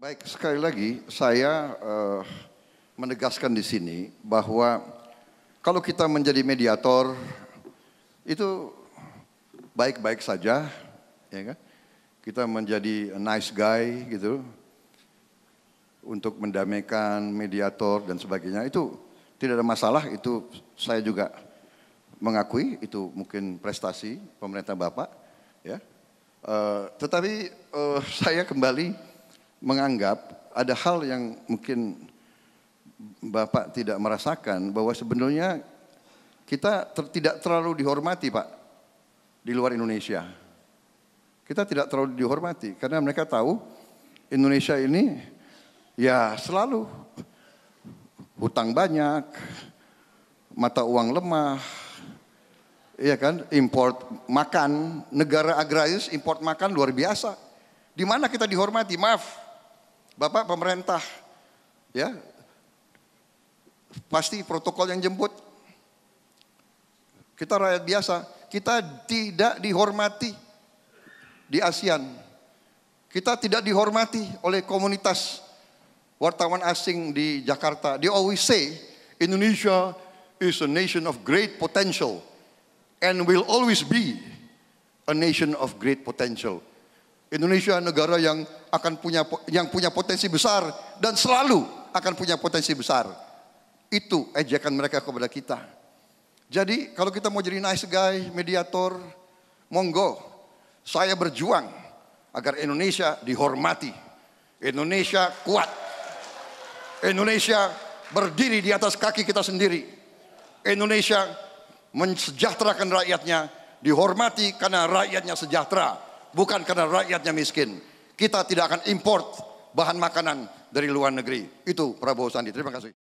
Baik, sekali lagi saya uh, menegaskan di sini bahwa kalau kita menjadi mediator itu baik-baik saja, ya kan? Kita menjadi nice guy gitu untuk mendamaikan mediator dan sebagainya itu tidak ada masalah itu saya juga mengakui itu mungkin prestasi pemerintah bapak ya. Uh, tetapi uh, saya kembali menganggap ada hal yang mungkin Bapak tidak merasakan bahwa sebenarnya kita ter tidak terlalu dihormati, Pak, di luar Indonesia. Kita tidak terlalu dihormati karena mereka tahu Indonesia ini ya selalu hutang banyak, mata uang lemah, ya kan, import makan, negara agraris import makan luar biasa. Di mana kita dihormati? Maaf, Bapak pemerintah, ya pasti protokol yang jemput. Kita rakyat biasa, kita tidak dihormati di ASEAN. Kita tidak dihormati oleh komunitas wartawan asing di Jakarta. They always say Indonesia is a nation of great potential and will always be a nation of great potential. Indonesia negara yang akan punya yang punya potensi besar dan selalu akan punya potensi besar. Itu ejekan mereka kepada kita. Jadi kalau kita mau jadi nice guy, mediator, monggo. Saya berjuang agar Indonesia dihormati. Indonesia kuat. Indonesia berdiri di atas kaki kita sendiri. Indonesia mensejahterakan rakyatnya, dihormati karena rakyatnya sejahtera, bukan karena rakyatnya miskin. Kita tidak akan import bahan makanan dari luar negeri. Itu Prabowo Sandi. Terima kasih.